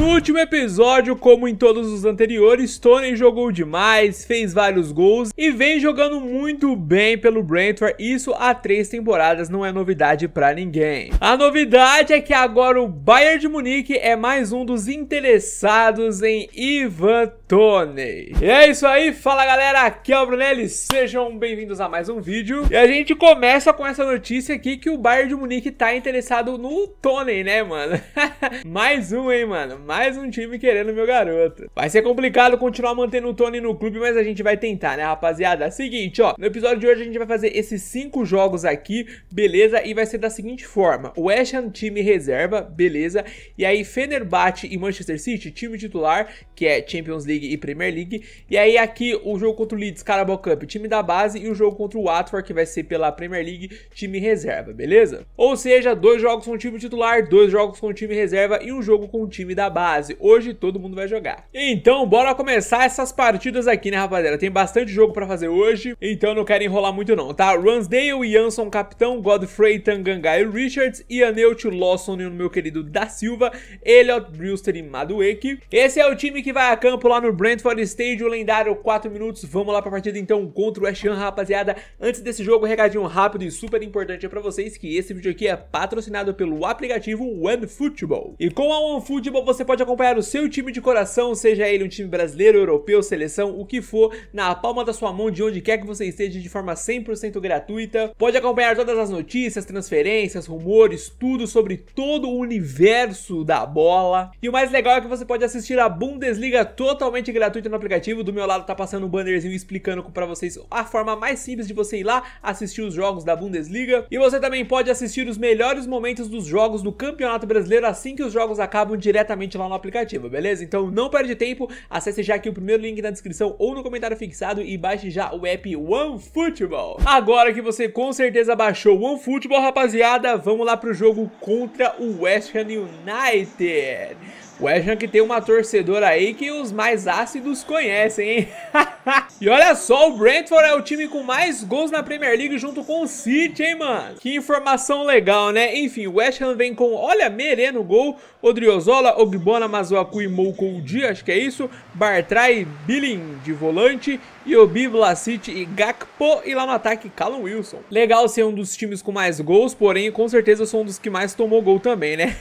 No último episódio, como em todos os anteriores, Tony jogou demais, fez vários gols e vem jogando muito bem pelo Brentford. Isso há três temporadas não é novidade para ninguém. A novidade é que agora o Bayern de Munique é mais um dos interessados em Ivan Tony. E é isso aí, fala galera, aqui é o Brunelli, sejam bem-vindos a mais um vídeo. E a gente começa com essa notícia aqui que o Bayern de Munique tá interessado no Tony, né, mano? mais um, hein, mano? Mais um time querendo meu garoto. Vai ser complicado continuar mantendo o Tony no clube, mas a gente vai tentar, né, rapaziada? Seguinte, ó. No episódio de hoje a gente vai fazer esses cinco jogos aqui, beleza? E vai ser da seguinte forma. O West Ham, time reserva, beleza? E aí Fenerbahçe e Manchester City, time titular, que é Champions League e Premier League. E aí aqui o jogo contra o Leeds, Carabao Cup, time da base. E o jogo contra o Watford, que vai ser pela Premier League, time reserva, beleza? Ou seja, dois jogos com time titular, dois jogos com time reserva e um jogo com time da base base. Hoje todo mundo vai jogar. Então, bora começar essas partidas aqui, né, rapaziada? Tem bastante jogo pra fazer hoje, então não quero enrolar muito não, tá? Ransdale, Jansson, capitão, Godfrey, Tanganga e Richards, Ianeut, Lawson e o meu querido Da Silva, Elliot, Brewster e Madueke. Esse é o time que vai a campo lá no Brentford Stadium, lendário 4 minutos. Vamos lá pra partida então contra o West Ham, rapaziada. Antes desse jogo, um recadinho rápido e super importante é pra vocês que esse vídeo aqui é patrocinado pelo aplicativo OneFootball. E com a OneFootball você pode acompanhar o seu time de coração, seja ele um time brasileiro, europeu, seleção, o que for, na palma da sua mão, de onde quer que você esteja, de forma 100% gratuita. Pode acompanhar todas as notícias, transferências, rumores, tudo sobre todo o universo da bola. E o mais legal é que você pode assistir a Bundesliga totalmente gratuita no aplicativo. Do meu lado tá passando um bannerzinho explicando para vocês a forma mais simples de você ir lá assistir os jogos da Bundesliga. E você também pode assistir os melhores momentos dos jogos do Campeonato Brasileiro assim que os jogos acabam diretamente ativar no aplicativo, beleza? Então não perde tempo, acesse já aqui o primeiro link na descrição ou no comentário fixado e baixe já o app OneFootball. Agora que você com certeza baixou o OneFootball, rapaziada, vamos lá pro jogo contra o West Ham United. O West Ham que tem uma torcedora aí que os mais ácidos conhecem, hein? e olha só, o Brentford é o time com mais gols na Premier League junto com o City, hein, mano? Que informação legal, né? Enfim, o West Ham vem com, olha, Merê no gol, Odriozola, Ogbona, Mazuaku e Moukoudi, acho que é isso, Bartrai, Billing de volante Iobib, Lacic e Gakpo. E lá no ataque, Callum Wilson. Legal ser um dos times com mais gols, porém, com certeza sou um dos que mais tomou gol também, né?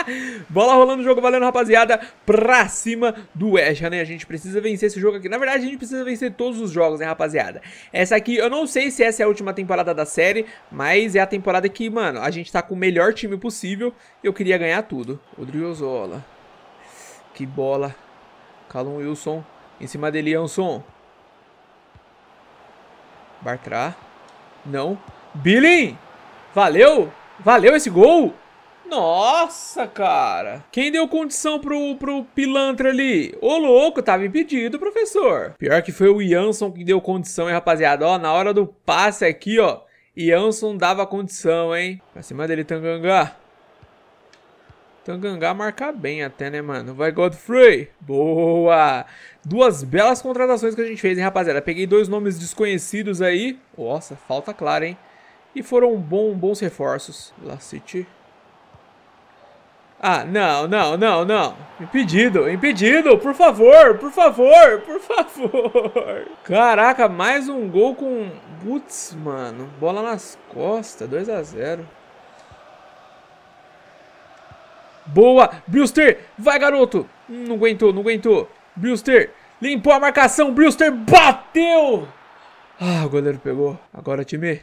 Bola rolando, o jogo valendo, rapaziada. Pra cima do West, né? A gente precisa vencer esse jogo aqui. Na verdade, a gente precisa vencer todos os jogos, né, rapaziada? Essa aqui, eu não sei se essa é a última temporada da série, mas é a temporada que, mano, a gente tá com o melhor time possível. Eu queria ganhar tudo. Zola. Que bola. Calum Wilson. Em cima dele, Anson. Bartra. Não. Billing! Valeu! Valeu esse gol! Nossa, cara. Quem deu condição pro, pro pilantra ali? Ô, louco, tava impedido, professor. Pior que foi o Jansson que deu condição, hein, rapaziada. Ó, na hora do passe aqui, ó. Jansson dava condição, hein. Pra cima dele, Tanganga. Tangangá então, marca bem até, né, mano? Vai Godfrey! Boa! Duas belas contratações que a gente fez, hein, rapaziada? Peguei dois nomes desconhecidos aí. Nossa, falta clara, hein? E foram bom, bons reforços. City. Ah, não, não, não, não. Impedido, impedido, por favor, por favor, por favor. Caraca, mais um gol com... Putz, mano, bola nas costas, 2 a 0 Boa, Brewster, vai garoto. Não aguentou, não aguentou. Brewster, limpou a marcação, Brewster bateu. Ah, o goleiro pegou. Agora, time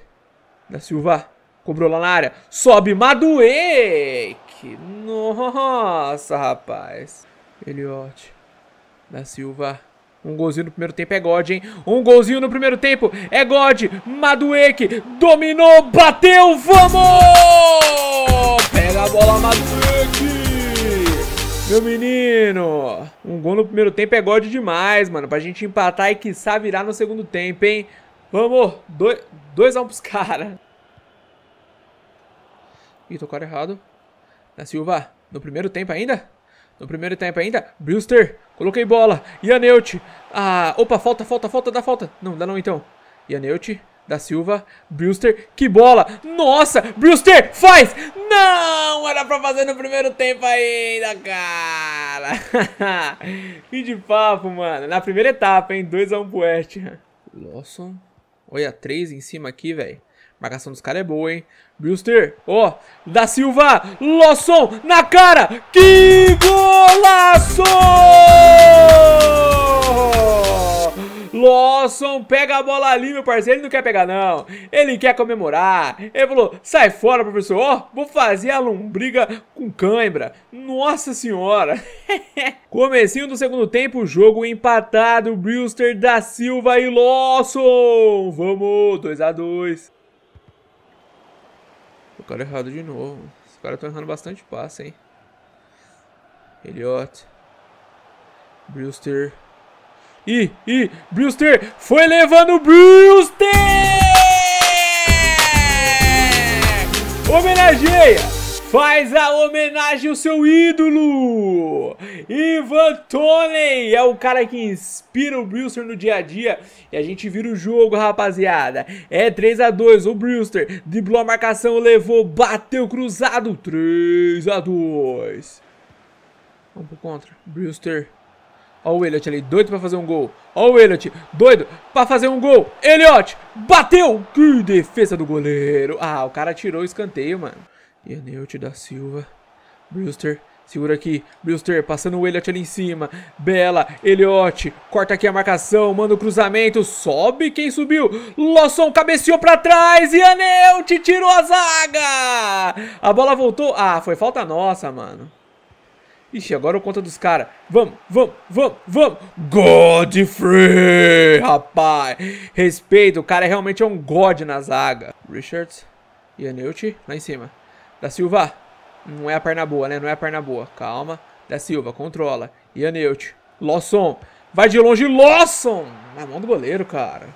da Silva, cobrou lá na área. Sobe Madueque. Nossa, rapaz. Eliote. da Silva. Um golzinho no primeiro tempo é God, hein? Um golzinho no primeiro tempo é God. Madueque dominou, bateu, vamos! Pega a bola, Madueque! Meu menino, um gol no primeiro tempo é gode demais, mano. Pra gente empatar e que sabe virar no segundo tempo, hein? Vamos, 2x1 dois, um pros caras. Ih, cara errado. Da Silva, no primeiro tempo ainda? No primeiro tempo ainda, Brewster, coloquei bola. Neut ah, opa, falta, falta, falta, dá falta. Não, dá não então. Neut da Silva, Brewster, que bola! Nossa, Brewster, faz! Não, era pra fazer no primeiro tempo ainda, cara! que de papo, mano. Na primeira etapa, hein? 2x1 um pro West. Lawson. Olha, 3 em cima aqui, velho. Marcação dos caras é boa, hein? Brewster, ó, oh, da Silva, Lawson, na cara! Que golaço! Lawson, pega a bola ali, meu parceiro. Ele não quer pegar, não. Ele quer comemorar. Ele falou, sai fora, professor. Ó, oh, vou fazer a lombriga com cãibra. Nossa senhora. Comecinho do segundo tempo, jogo empatado. Brewster da Silva e Lawson. Vamos, 2x2. O cara errado de novo. Os caras estão errando bastante passe, hein. Elliot. Brewster e, e, Brewster foi levando o Brewster! Homenageia! Faz a homenagem ao seu ídolo! Ivan Toney é o cara que inspira o Brewster no dia a dia. E a gente vira o jogo, rapaziada. É 3 a 2 o Brewster driblou a marcação, levou, bateu cruzado. 3 a 2 Vamos pro contra. Brewster Olha o Elliot ali, doido pra fazer um gol. Olha o Elliot, doido pra fazer um gol. Elliot, bateu! Que defesa do goleiro. Ah, o cara tirou o escanteio, mano. Eneute da Silva. Brewster, segura aqui. Brewster, passando o Elliot ali em cima. Bela, Elliot, corta aqui a marcação, manda o cruzamento. Sobe quem subiu. Losson cabeceou pra trás e Aneute tirou a zaga. A bola voltou. Ah, foi falta nossa, mano. Ixi, agora o conta dos caras. Vamos, vamos, vamos, vamos. Godfrey, rapaz. Respeito, o cara realmente é um god na zaga. Richards, Ianeuti, lá em cima. Da Silva, não é a perna boa, né? Não é a perna boa. Calma. Da Silva, controla. Ianeuti, Lawson. Vai de longe, Lawson. Na mão do goleiro, cara.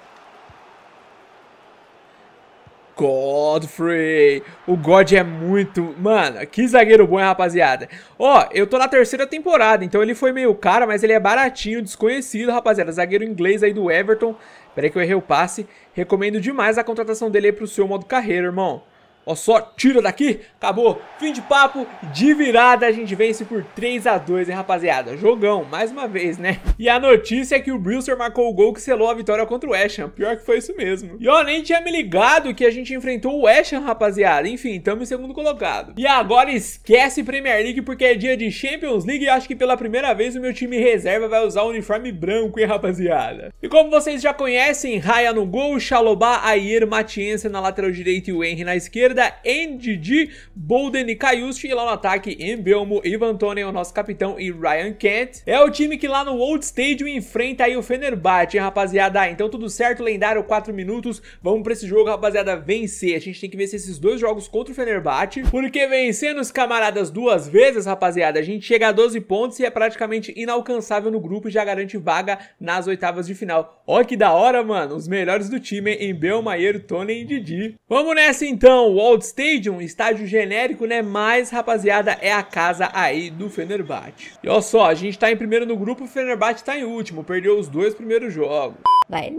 Godfrey. O God é muito. Mano, que zagueiro bom, hein, rapaziada. Ó, eu tô na terceira temporada, então ele foi meio caro, mas ele é baratinho, desconhecido, rapaziada. Zagueiro inglês aí do Everton. Peraí que eu errei o passe. Recomendo demais a contratação dele aí pro seu modo carreira, irmão. Ó só, tira daqui, acabou, fim de papo, de virada a gente vence por 3 a 2 hein rapaziada, jogão, mais uma vez né. E a notícia é que o Brewster marcou o gol que selou a vitória contra o West Ham, pior que foi isso mesmo. E ó, nem tinha me ligado que a gente enfrentou o West Ham rapaziada, enfim, tamo em segundo colocado. E agora esquece Premier League porque é dia de Champions League e acho que pela primeira vez o meu time reserva vai usar o uniforme branco hein rapaziada. E como vocês já conhecem, Raya no gol, Xalobá, Ayer, Matiense na lateral direita e o Henry na esquerda esquerda, Ndidi, Bolden e Kaiusti. E lá no ataque, Embelmo, Ivan Tony o nosso capitão, e Ryan Kent. É o time que lá no Old Stadium enfrenta aí o Fenerbahçe, hein, rapaziada. então tudo certo, lendário, 4 minutos. Vamos pra esse jogo, rapaziada, vencer. A gente tem que vencer esses dois jogos contra o Fenerbahçe, porque vencendo os camaradas duas vezes, rapaziada, a gente chega a 12 pontos e é praticamente inalcançável no grupo e já garante vaga nas oitavas de final. Ó que da hora, mano, os melhores do time, hein, Embelmo, Maieiro, Tony e Didi. Vamos nessa então, o Old Stadium, estádio genérico, né? Mas, rapaziada, é a casa aí do Fenerbahçe. E olha só, a gente tá em primeiro no grupo, o Fenerbahçe tá em último, perdeu os dois primeiros jogos. Vai,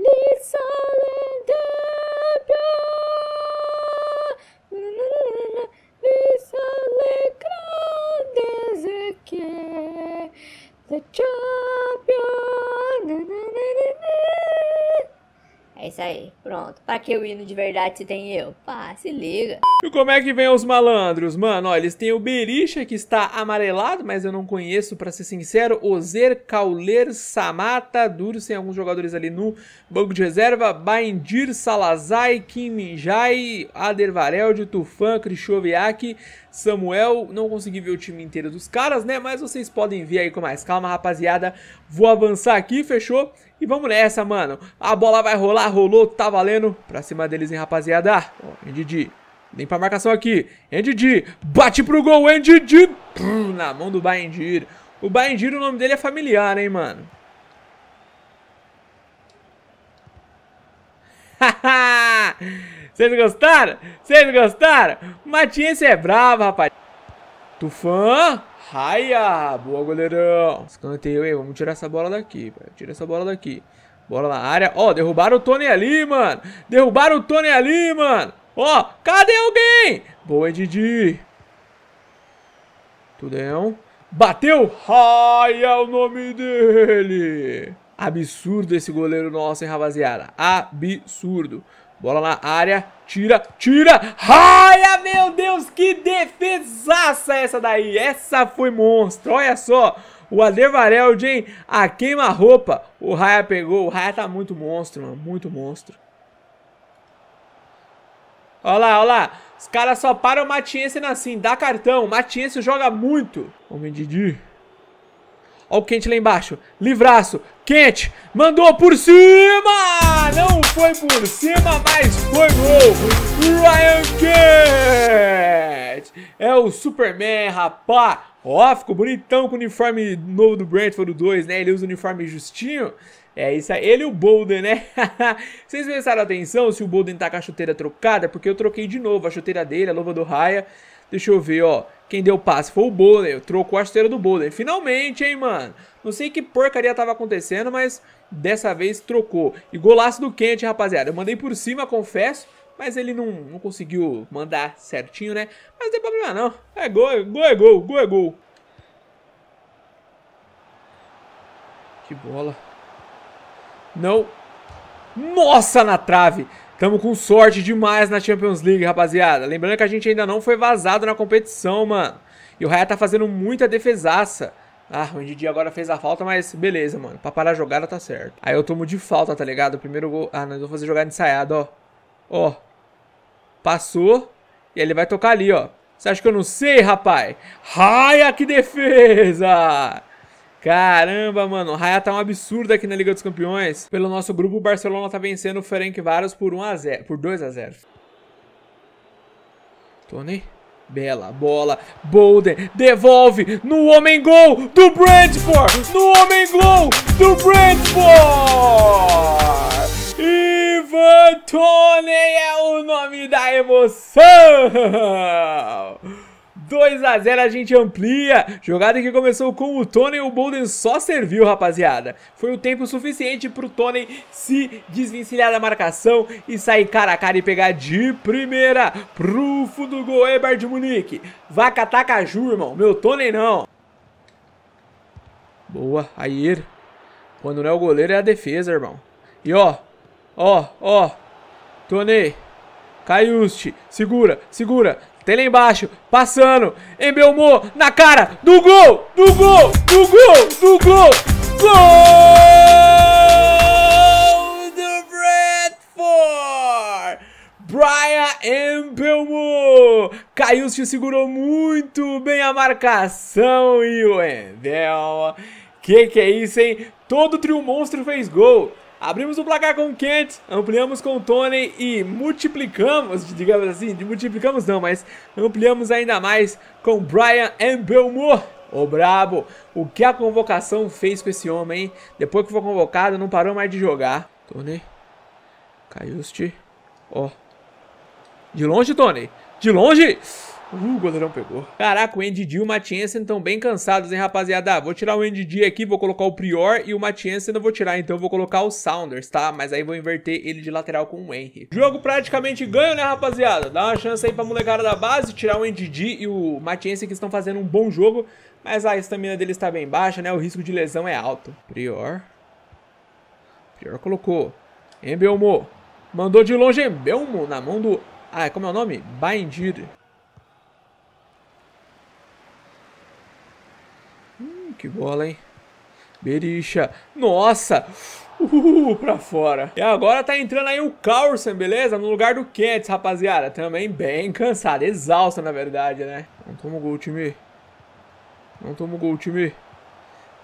aí. Pronto. Pra que o hino de verdade se tem eu? Pá, se liga. E como é que vem os malandros? Mano, ó, eles têm o Berisha, que está amarelado, mas eu não conheço, pra ser sincero. Ozer, Cauler, Samata, Duro sem alguns jogadores ali no banco de reserva. Baindir, Salazai, Kim Minjai, Adervarel, de Tufan, Krichoviak. Samuel. Não consegui ver o time inteiro dos caras, né? Mas vocês podem ver aí com mais calma, rapaziada. Vou avançar aqui, fechou? E vamos nessa, mano. A bola vai rolar, rolou, tá valendo. Pra cima deles, hein, rapaziada. Ó, Ndidi. Limpa a marcação aqui. Ndidi. Bate pro gol, Ndidi. Na mão do Baendir. O Baendir, o nome dele é familiar, hein, mano. Haha! Vocês gostaram? Vocês gostaram? você é bravo, rapaz. Tufan. Raia. Boa, goleirão. Escanteio, hein? Vamos tirar essa bola daqui, velho. Tira essa bola daqui. Bola na área. Ó, oh, derrubaram o Tony ali, mano. Derrubaram o Tony ali, mano. Ó, oh, cadê alguém? Boa, Didi. Tudão. Bateu. Raia é o nome dele. Absurdo esse goleiro nosso, hein, rapaziada? Absurdo. Bola na área. Tira, tira. Olha, meu Deus, que defesaça essa daí. Essa foi monstro. Olha só. O Adervareld, hein? A queima-roupa. O Raya pegou. O Raya tá muito monstro, mano. Muito monstro. Olha lá, olha lá. Os caras só param o Matiense assim. Dá cartão. O Matiense joga muito. Homem Didi. Olha o quente lá embaixo. Livraço. Quente. Mandou por cima. Não foi por cima, mas foi gol. Ryan Kent. É o Superman, rapá. Ó, ficou bonitão com o uniforme novo do Brentford 2, né? Ele usa o uniforme justinho. É isso aí. Ele e o Bolden, né? Vocês prestaram atenção se o Bolden tá com a chuteira trocada? Porque eu troquei de novo a chuteira dele, a luva do Raya. Deixa eu ver, ó. Quem deu o passe foi o Bowler, trocou a esteira do Bowler. Finalmente, hein, mano? Não sei que porcaria tava acontecendo, mas dessa vez trocou. E golaço do Quente, rapaziada. Eu mandei por cima, confesso, mas ele não, não conseguiu mandar certinho, né? Mas não tem problema não. É gol, é gol, é gol, gol é gol. Que bola. Não. Nossa, na trave. Tamo com sorte demais na Champions League, rapaziada. Lembrando que a gente ainda não foi vazado na competição, mano. E o Raya tá fazendo muita defesaça. Ah, o Didi agora fez a falta, mas beleza, mano. Pra parar a jogada tá certo. Aí eu tomo de falta, tá ligado? O primeiro gol... Ah, nós vamos fazer jogada ensaiada, ó. Ó. Passou. E ele vai tocar ali, ó. Você acha que eu não sei, rapaz? Raia, que defesa! Caramba, mano. O Raia tá um absurdo aqui na Liga dos Campeões. Pelo nosso grupo, o Barcelona tá vencendo o Ferencváros por a por 2 a 0. Tony Bela bola, Boulder devolve no homem gol do Brentford, no homem gol do Brentford. Ivan Tony é o nome da emoção. 2 a 0 a gente amplia. Jogada que começou com o Tony, o Bolden só serviu, rapaziada. Foi o tempo suficiente pro Tony se desvencilhar da marcação e sair cara a cara e pegar de primeira pro fundo do gol, Ebert de Munique. Vaca ataca Ju, irmão. Meu Tony não. Boa, aí Quando não é o goleiro, é a defesa, irmão. E ó, ó, ó. Tony, Caiuste, segura, segura, tem lá embaixo, passando, em na cara, do gol, do gol, do gol, do gol, gol do Bradford! Brian Embelmo! Caiúcio segurou muito bem a marcação e o Embel... Que que é isso, hein? Todo trio monstro fez gol. Abrimos o placar com o Kent, ampliamos com o Tony e multiplicamos, digamos assim, multiplicamos não, mas ampliamos ainda mais com Brian and Belmore. Ô oh, brabo, o que a convocação fez com esse homem, hein? Depois que foi convocado, não parou mais de jogar. Tony, Caiuste, ó. Oh. De longe, Tony, de longe! Uh, o goleirão pegou. Caraca, o Andy D e o Matiensen estão bem cansados, hein, rapaziada? Vou tirar o Andy D aqui, vou colocar o Prior e o Matiensen eu vou tirar, então eu vou colocar o Sounders, tá? Mas aí vou inverter ele de lateral com o Henry. Jogo praticamente ganho, né, rapaziada? Dá uma chance aí pra molecada da base, tirar o Andy D e o Matiensen que estão fazendo um bom jogo, mas a estamina deles está bem baixa, né? O risco de lesão é alto. Prior. Prior colocou. Embelmo. Mandou de longe Embelmo na mão do... Ah, como é o nome? Bindir. Que bola, hein? Berisha. Nossa! Uhul, pra fora. E agora tá entrando aí o Carlson, beleza? No lugar do Kent, rapaziada. Também bem cansado. Exausta, na verdade, né? Não toma gol, time. Não toma gol, time.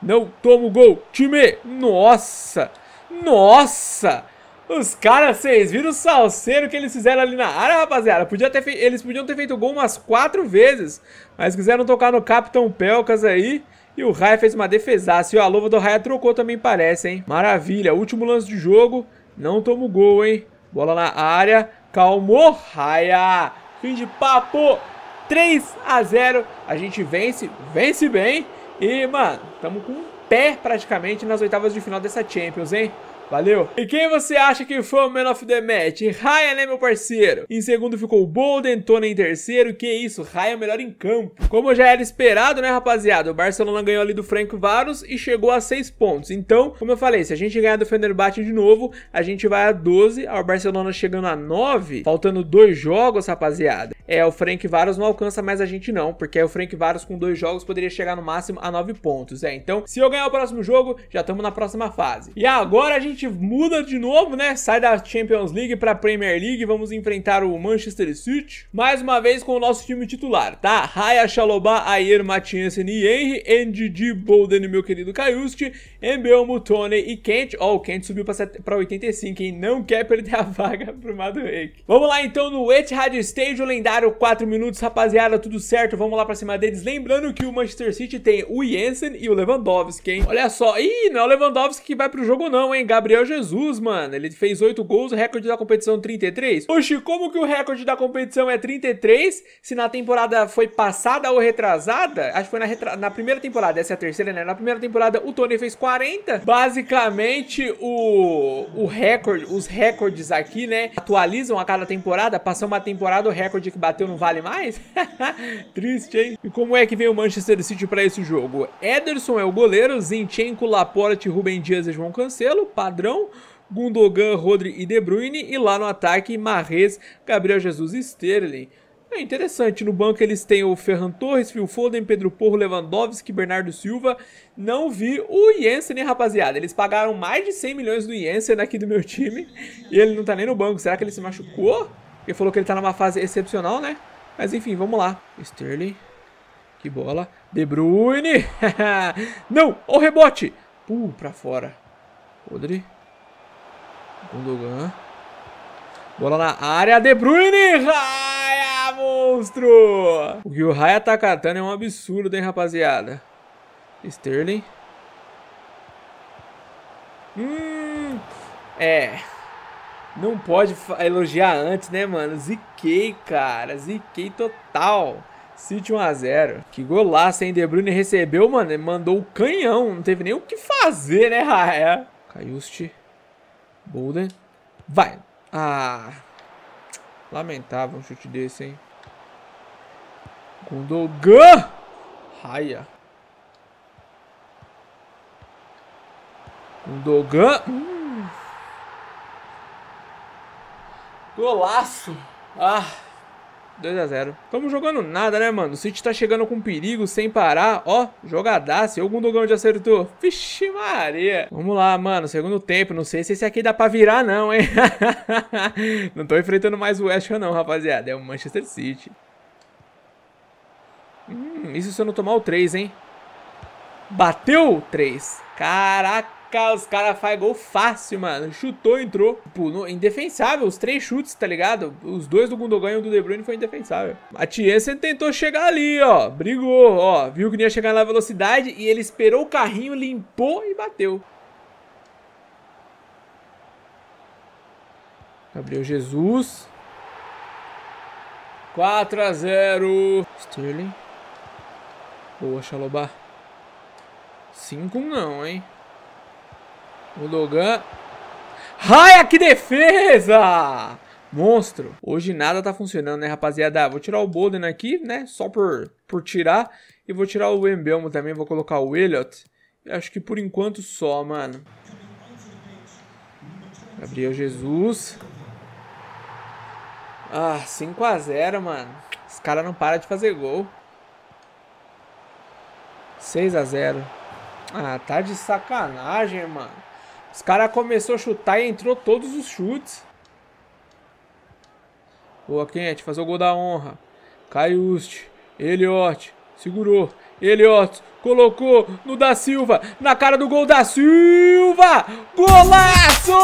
Não toma gol, time. Nossa! Nossa! Os caras, vocês viram o salseiro que eles fizeram ali na área, rapaziada? Podia ter Eles podiam ter feito gol umas quatro vezes, mas quiseram tocar no Capitão Pelcas aí e o Raia fez uma defesaça. E a luva do Raia trocou também, parece, hein? Maravilha. Último lance de jogo. Não toma o gol, hein? Bola na área. Calmou, Raia. Fim de papo. 3 a 0. A gente vence, vence bem. E, mano, tamo com um pé praticamente nas oitavas de final dessa Champions, hein? Valeu? E quem você acha que foi o Man of the Match? Raya, né, meu parceiro? Em segundo ficou o Bolden, Tony em terceiro. Que isso, é o melhor em campo. Como já era esperado, né, rapaziada? O Barcelona ganhou ali do Frank Varos e chegou a 6 pontos. Então, como eu falei, se a gente ganhar do Fenerbahçe de novo, a gente vai a 12. O Barcelona chegando a 9, faltando dois jogos, rapaziada. É, o Frank Varos não alcança mais a gente não, porque o Frank Varos com dois jogos poderia chegar no máximo a 9 pontos. É, então, se eu ganhar o próximo jogo, já estamos na próxima fase. E agora a gente muda de novo, né? Sai da Champions League para Premier League, vamos enfrentar o Manchester City, mais uma vez com o nosso time titular, tá? Raya, Xalobá, Ayer, Matias e Henry, Ndidi, Bolden, meu querido Kaiusti, Embelmo, Tony e Kent. Ó, oh, o Kent subiu para 85, hein? Não quer perder a vaga pro Madureik. Vamos lá então no Etihad Stadium, lendário 4 minutos, rapaziada, tudo certo, vamos lá para cima deles. Lembrando que o Manchester City tem o Jensen e o Lewandowski, hein? Olha só, ih, não é o Lewandowski que vai pro jogo não, hein? Gabriel Gabriel Jesus, mano. Ele fez 8 gols, o recorde da competição 33. Oxi, como que o recorde da competição é 33? Se na temporada foi passada ou retrasada? Acho que foi na, retra... na primeira temporada, essa é a terceira, né? Na primeira temporada o Tony fez 40. Basicamente, o, o recorde, os recordes aqui, né? Atualizam a cada temporada. Passou uma temporada, o recorde que bateu não vale mais. Triste, hein? E como é que vem o Manchester City para esse jogo? Ederson é o goleiro, Zinchenko, Laporte, Rubem Dias e João Cancelo. Padrão padrão. Gundogan, Rodri e De Bruyne. E lá no ataque, Marrez, Gabriel Jesus e Sterling. É interessante, no banco eles têm o Ferran Torres, Phil Foden, Pedro Porro, Lewandowski, Bernardo Silva. Não vi o Jensen, rapaziada? Eles pagaram mais de 100 milhões do Jensen aqui do meu time e ele não tá nem no banco. Será que ele se machucou? Porque falou que ele tá numa fase excepcional, né? Mas enfim, vamos lá. Sterling, que bola. De Bruyne! não, o rebote! Uh, pra fora. Rodri. Gundogan. Bola na área, De Bruyne! Raia, monstro! O que o Raia tá catando é um absurdo, hein, rapaziada? Sterling. Hum, é. Não pode elogiar antes, né, mano? Ziquei, cara. Ziquei total. City 1x0. Que golaço, hein? De Bruyne recebeu, mano. Ele mandou o canhão. Não teve nem o que fazer, né, Raia? Caiuste. Bolden. Vai! Ah! Lamentável um chute desse, hein? Gundogan! Raia. Gundogan. Hum. Golaço! Ah! 2x0. Tamo jogando nada, né, mano? O City tá chegando com perigo, sem parar. Ó, jogadaço. E o Gundogan já acertou. Vixe Maria. Vamos lá, mano. Segundo tempo. Não sei se esse aqui dá pra virar, não, hein? não tô enfrentando mais o West não, rapaziada. É o Manchester City. Hum, isso se eu não tomar o 3, hein? Bateu 3. Caraca cá, os caras fazem gol fácil, mano. Chutou, entrou. Tipo, no, indefensável, os três chutes, tá ligado? Os dois do Gundogan e o do De Bruyne foi indefensável. A Thiessen tentou chegar ali, ó. Brigou, ó. Viu que não ia chegar na velocidade e ele esperou o carrinho, limpou e bateu. Gabriel Jesus. 4 a 0. Sterling. Boa, Xalobá. 5 não, hein? O Logan. Raia, que defesa! Monstro. Hoje nada tá funcionando, né, rapaziada? Vou tirar o Bolden aqui, né? Só por, por tirar. E vou tirar o Embelmo também. Vou colocar o Elliot. acho que por enquanto só, mano. Gabriel Jesus. Ah, 5x0, mano. Os caras não param de fazer gol. 6x0. Ah, tá de sacanagem, mano. Os caras começou a chutar e entrou todos os chutes. Boa, Kent. Fazer o gol da honra. Caiust. Eliott. Segurou. Eliott. Colocou no da Silva. Na cara do gol da Silva. Golaço!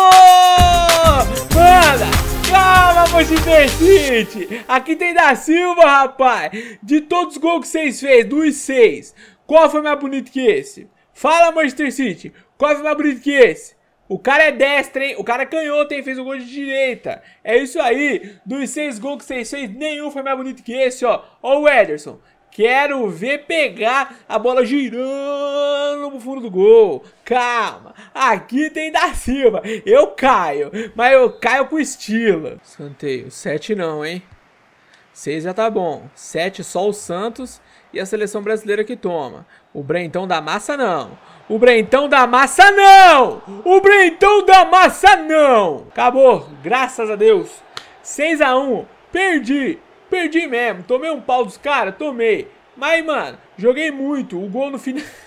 Manda! Calma, Manchester City! Aqui tem da Silva, rapaz! De todos os gols que vocês fez, dos seis, qual foi mais bonito que esse? Fala, Manchester City! Qual foi mais bonito que esse? O cara é destro, hein? O cara é canhoto, hein? Fez o gol de direita. É isso aí. Dos seis gols que vocês fez, nenhum foi mais bonito que esse, ó. Ó o Ederson. Quero ver pegar a bola girando no fundo do gol. Calma, aqui tem da Silva. Eu caio, mas eu caio com estilo. Santeio, sete não, hein? Seis já tá bom. Sete só o Santos e a seleção brasileira que toma. O Brentão da massa não. O Brentão da massa não! O Brentão da massa não! Acabou, graças a Deus. 6 a 1 perdi, perdi mesmo. Tomei um pau dos caras, tomei. Mas, mano, joguei muito. O gol no final...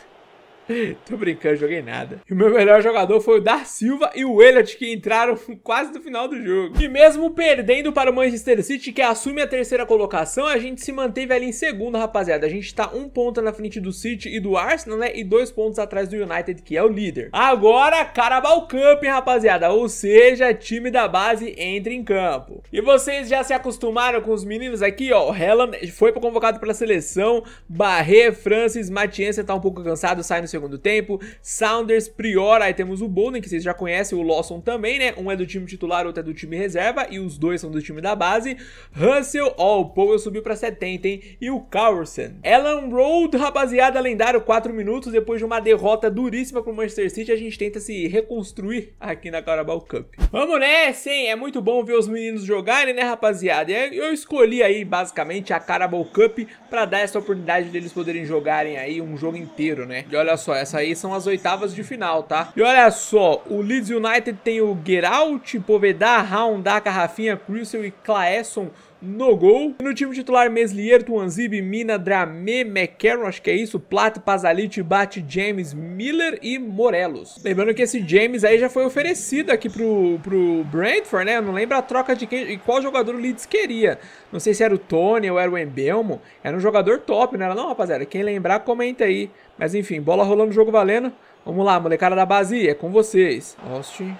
Tô brincando, joguei nada. E o meu melhor jogador foi o Dar Silva e o Elliott, que entraram quase no final do jogo. E mesmo perdendo para o Manchester City, que assume a terceira colocação, a gente se manteve ali em segundo, rapaziada. A gente tá um ponto na frente do City e do Arsenal, né? E dois pontos atrás do United, que é o líder. Agora, Carabao Cup, rapaziada? Ou seja, time da base entra em campo. E vocês já se acostumaram com os meninos aqui, ó. O Helland foi convocado pela seleção. Barré, Francis, Matiense tá um pouco cansado, sai no seu segundo tempo. Sounders, Prior, aí temos o Bolden, que vocês já conhecem, o Lawson também, né? Um é do time titular, outro é do time reserva, e os dois são do time da base. Russell, ó, oh, o Powell subiu pra 70, hein? E o Carlson. Alan Road, rapaziada, lendário, 4 minutos, depois de uma derrota duríssima pro Manchester City, a gente tenta se reconstruir aqui na Carabao Cup. Vamos nessa, hein? É muito bom ver os meninos jogarem, né, rapaziada? É, eu escolhi aí, basicamente, a Carabao Cup pra dar essa oportunidade deles poderem jogarem aí um jogo inteiro, né? E olha só, só, essa aí são as oitavas de final, tá? E olha só, o Leeds United tem o Geralt, Poveda, Raundaka, Rafinha, Crystal e Claesson no gol. E no time titular, Meslier, Tuanzibi, Mina, Dramé, McCarron, acho que é isso, Plata, Pazalit, Bate, James, Miller e Morelos. Lembrando que esse James aí já foi oferecido aqui pro, pro Brentford, né? Eu não lembro a troca de quem e qual jogador o Leeds queria. Não sei se era o Tony ou era o Embelmo. Era um jogador top, não né? era não, rapaziada? Quem lembrar, comenta aí. Mas enfim, bola rolando, jogo valendo. Vamos lá, molecada da base, é com vocês. Austin.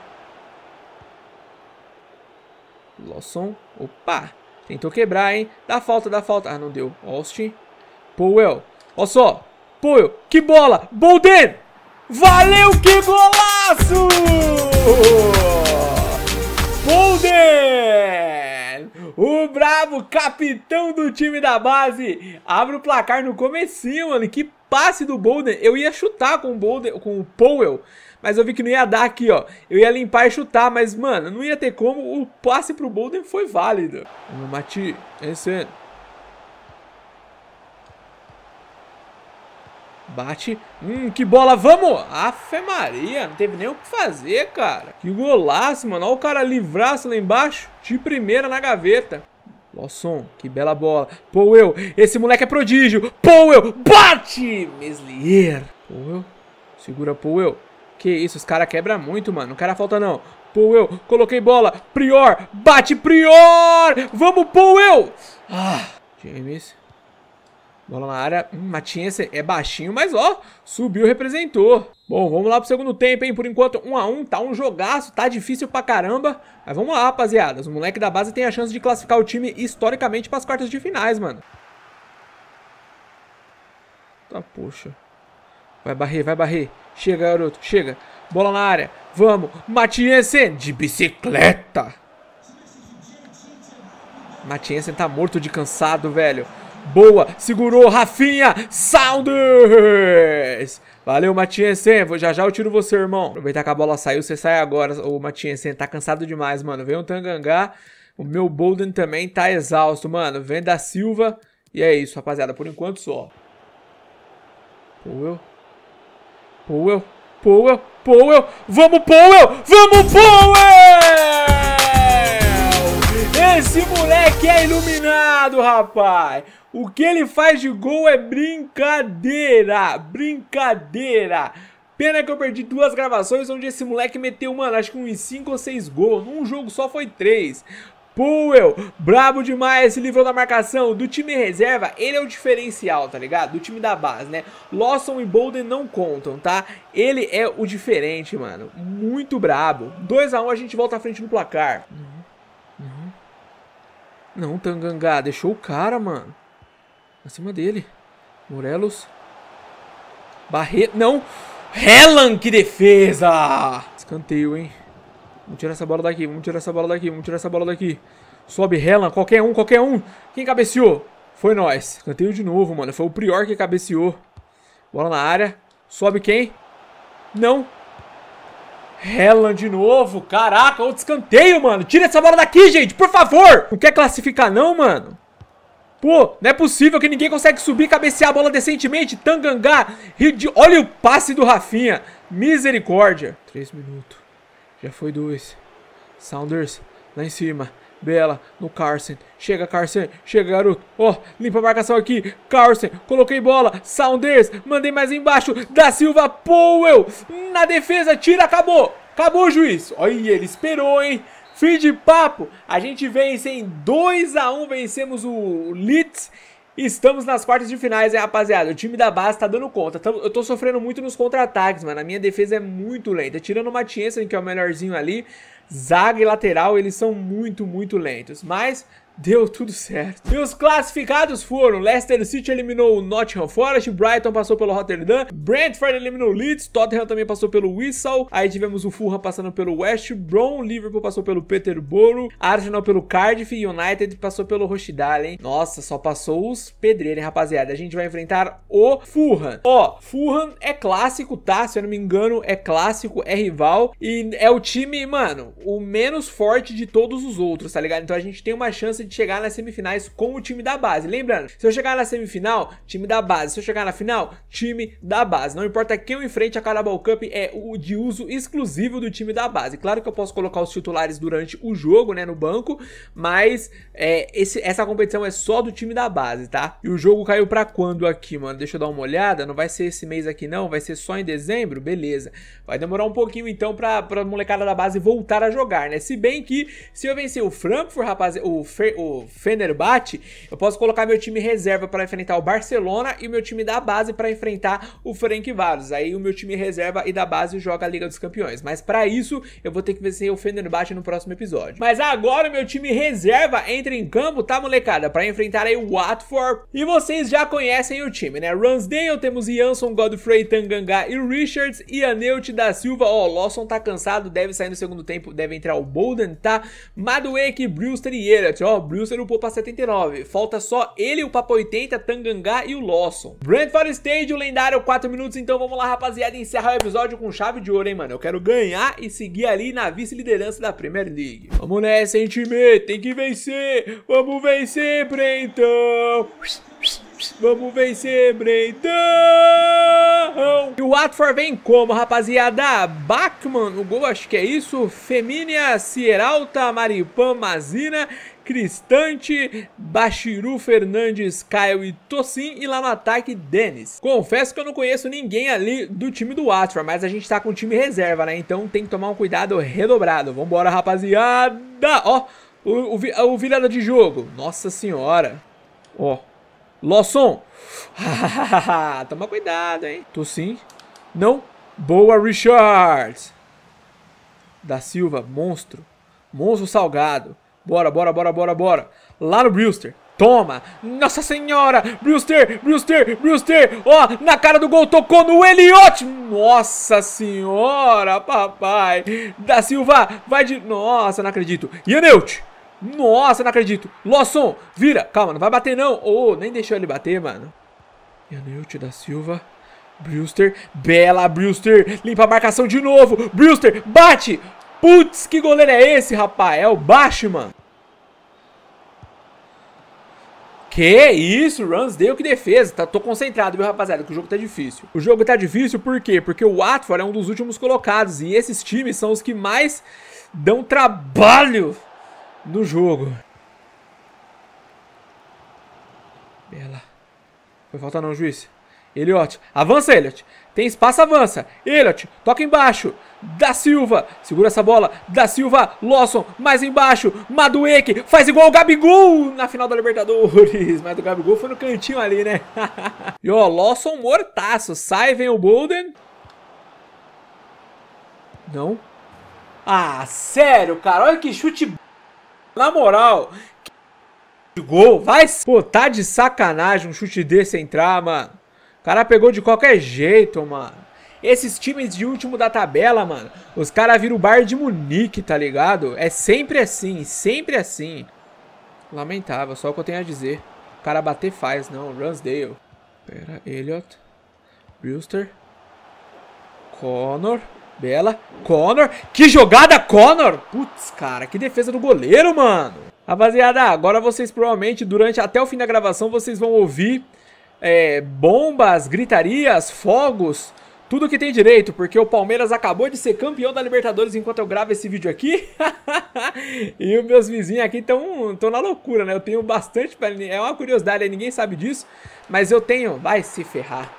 Lawson. Opa! Tentou quebrar, hein? Dá falta, dá falta. Ah, não deu. Austin. Powell. Olha só. Powell. Que bola! Bolden! Valeu, que golaço! Bolden! O bravo capitão do time da base abre o placar no comecinho, mano. Que passe do Boulder. Eu ia chutar com o com o Powell, mas eu vi que não ia dar aqui, ó. Eu ia limpar e chutar, mas, mano, não ia ter como. O passe pro Boulder foi válido. Vamos, Mati. Esse é bate. Hum, que bola, vamos! Afe Maria, não teve nem o que fazer, cara. Que golaço, mano. Olha o cara livraço lá embaixo, de primeira na gaveta. Losson, que bela bola. Powell, esse moleque é prodígio. Powell, bate! Meslier. Powell, segura Powell. Que isso, os caras quebram muito, mano. Não cara falta, não. Powell, coloquei bola. Prior, bate Prior! Vamos, Powell! Ah, James... Bola na área. Hum, é baixinho, mas ó, subiu, representou. Bom, vamos lá pro segundo tempo, hein? Por enquanto, 1 um a 1 um, tá um jogaço, tá difícil pra caramba. Mas vamos lá, rapaziada. Os moleques da base têm a chance de classificar o time historicamente pras quartas de finais, mano. Tá, poxa. Vai barrer, vai barrer. Chega, garoto, chega. Bola na área. Vamos. Matiense de bicicleta. Matiense tá morto de cansado, velho. Boa, segurou, Rafinha, Saunders! Valeu, Matiensen, já já eu tiro você, irmão. Aproveitar que a bola saiu, você sai agora, o Matiensen, tá cansado demais, mano. Vem o Tangangá, o meu Bolden também tá exausto, mano. Vem da Silva, e é isso, rapaziada, por enquanto só. Powell, Powell, Powell, Powell, vamos Powell, vamos Powell! Esse moleque é iluminado, rapaz! O que ele faz de gol é brincadeira, brincadeira. Pena que eu perdi duas gravações onde esse moleque meteu, mano, acho que uns 5 ou 6 gols. Num jogo só foi 3. Powell, brabo demais, esse livrou da marcação. Do time reserva, ele é o diferencial, tá ligado? Do time da base, né? Lawson e Bolden não contam, tá? Ele é o diferente, mano. Muito brabo. 2x1, um, a gente volta à frente no placar. Uhum. Uhum. Não, não. Não, Tanganga, deixou o cara, mano. Acima dele. Morelos. Barreto. Não. Hellan, que defesa! Escanteio, hein? Vamos tirar essa bola daqui, vamos tirar essa bola daqui, vamos tirar essa bola daqui. Sobe Hellan, qualquer um, qualquer um. Quem cabeceou? Foi nós. Escanteio de novo, mano. Foi o Prior que cabeceou. Bola na área. Sobe quem? Não. Hellan de novo. Caraca, outro escanteio, mano. Tira essa bola daqui, gente, por favor. Não quer classificar não, mano? Pô, não é possível que ninguém consegue subir cabecear a bola decentemente. Tangangá, olha o passe do Rafinha. Misericórdia. Três minutos. Já foi dois. Sounders, lá em cima. Bela, no Carson. Chega, Carson. Chega, garoto. Ó, oh, limpa a marcação aqui. Carson, coloquei bola. Sounders, mandei mais embaixo. Da Silva, Powell. Na defesa, tira, acabou. Acabou, juiz. Olha, ele esperou, hein. Fim de papo! A gente vence em 2 a 1 vencemos o Leeds. Estamos nas quartas de finais, hein, rapaziada. O time da base tá dando conta. Eu tô sofrendo muito nos contra-ataques, mano. A minha defesa é muito lenta. Tirando o Matiense, que é o melhorzinho ali, zaga e lateral, eles são muito, muito lentos. Mas Deu tudo certo. E os classificados foram: Leicester City eliminou o Nottingham Forest, Brighton passou pelo Rotterdam, Brentford eliminou o Leeds, Tottenham também passou pelo Whistle, aí tivemos o Fulham passando pelo West Brom, Liverpool passou pelo Peterborough, Arsenal pelo Cardiff e United passou pelo Rochdale, hein? Nossa, só passou os pedreiros, hein, rapaziada. A gente vai enfrentar o Fulham. Ó, Fulham é clássico, tá? Se eu não me engano, é clássico, é rival e é o time, mano, o menos forte de todos os outros, tá ligado? Então a gente tem uma chance de de chegar nas semifinais com o time da base. Lembrando, se eu chegar na semifinal, time da base. Se eu chegar na final, time da base. Não importa quem eu enfrente, a Carabao Cup é o de uso exclusivo do time da base. Claro que eu posso colocar os titulares durante o jogo, né, no banco, mas é, esse, essa competição é só do time da base, tá? E o jogo caiu para quando aqui, mano? Deixa eu dar uma olhada. Não vai ser esse mês aqui, não. Vai ser só em dezembro? Beleza. Vai demorar um pouquinho, então, pra, pra molecada da base voltar a jogar, né? Se bem que, se eu vencer o Frankfurt, rapaz, o, Fer, o Fenerbahçe, eu posso colocar meu time reserva para enfrentar o Barcelona e o meu time da base para enfrentar o Frank Varos. Aí o meu time reserva e da base joga a Liga dos Campeões. Mas para isso, eu vou ter que vencer o Fenerbahçe no próximo episódio. Mas agora o meu time reserva entra em campo, tá molecada? Para enfrentar aí o Watford. E vocês já conhecem o time, né? Ransdale, temos Jansson, Godfrey, Tanganga e Richards. E Neut da Silva, ó, oh, Lawson tá cansado, deve sair no segundo tempo, deve entrar o Bolden, tá? Madueke, Brewster e Erat, ó, oh, Brewster upou para 79. Falta só ele, o Papa 80, Tanganga e o Lawson. Brentford Stage, o lendário, 4 minutos. Então vamos lá, rapaziada, encerrar o episódio com chave de ouro, hein, mano. Eu quero ganhar e seguir ali na vice-liderança da Premier League. Vamos nessa, hein, time? Tem que vencer. Vamos vencer, Brentão. Vamos vencer, Brentão! E o Watford vem como, rapaziada? Bachmann, o gol acho que é isso. Femínia, Sieralta, Maripan, Mazina Cristante, Bashiru Fernandes, Caio e Tossin e lá no ataque Denis. Confesso que eu não conheço ninguém ali do time do Watford, mas a gente tá com o time reserva, né? Então tem que tomar um cuidado redobrado. Vambora, rapaziada! Ó, o, o, o virada de jogo. Nossa senhora. Ó, oh. Losson. Toma cuidado, hein? Tossin. Não. Boa, Richard. Da Silva, monstro. Monstro salgado. Bora, bora, bora, bora, bora. Lá no Brewster. Toma! Nossa senhora! Brewster! Brewster! Brewster! Ó, oh, na cara do gol tocou no Elliot Nossa senhora, papai! Da Silva, vai de... Nossa, não acredito! Yaneut! Nossa, não acredito! Losson, vira! Calma, não vai bater não! Oh, nem deixou ele bater, mano. Yaneut da Silva... Brewster, bela Brewster, limpa a marcação de novo, Brewster, bate! Putz, que goleiro é esse, rapaz? É o Bashman. Que isso, Deu que defesa. Tá, tô concentrado, viu, rapaziada, que o jogo tá difícil. O jogo tá difícil por quê? Porque o Watford é um dos últimos colocados e esses times são os que mais dão trabalho no jogo. Bela. Foi falta não, juiz. Eliot. Avança, Eliot. Tem espaço, avança. Eliot, toca embaixo. Da Silva, segura essa bola. Da Silva, Lawson, mais embaixo. Madueque, faz igual o Gabigol na final da Libertadores. Mas o Gabigol foi no cantinho ali, né? e ó, Lawson mortaço. Sai, vem o Bolden. Não. Ah, sério, cara. Olha que chute. Na moral. Que gol. Vai. Pô, tá de sacanagem um chute desse entrar, mano. O cara pegou de qualquer jeito, mano. Esses times de último da tabela, mano, os caras viram o bar de Munique, tá ligado? É sempre assim, sempre assim. Lamentável, só o que eu tenho a dizer. O cara bater faz, não. Runsdale. Pera, Elliot. Brewster. Connor. Bela. Connor. Que jogada, Connor! Putz, cara, que defesa do goleiro, mano. Rapaziada, agora vocês provavelmente, durante até o fim da gravação, vocês vão ouvir é, bombas, gritarias, fogos tudo que tem direito, porque o Palmeiras acabou de ser campeão da Libertadores enquanto eu gravo esse vídeo aqui. e os meus vizinhos aqui estão na loucura, né? Eu tenho bastante. É uma curiosidade, ninguém sabe disso. Mas eu tenho. Vai se ferrar.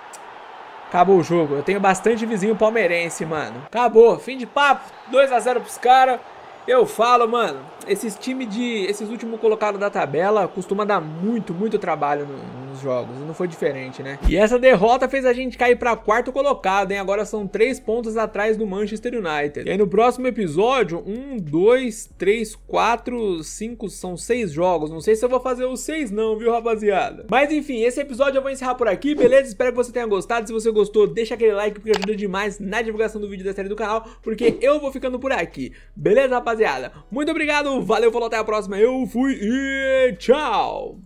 Acabou o jogo. Eu tenho bastante vizinho palmeirense, mano. Acabou. Fim de papo. 2x0 pros caras. Eu falo, mano esses times de. Esses últimos colocados da tabela costuma dar muito, muito trabalho no, nos jogos. Não foi diferente, né? E essa derrota fez a gente cair pra quarto colocado, hein? Agora são três pontos atrás do Manchester United. E aí no próximo episódio, um, dois, três, quatro, cinco, são seis jogos. Não sei se eu vou fazer os seis, não, viu, rapaziada? Mas enfim, esse episódio eu vou encerrar por aqui, beleza? Espero que você tenha gostado. Se você gostou, deixa aquele like porque ajuda demais na divulgação do vídeo da série do canal. Porque eu vou ficando por aqui, beleza, rapaziada? Muito obrigado! valeu, falou, até a próxima. Eu fui e tchau!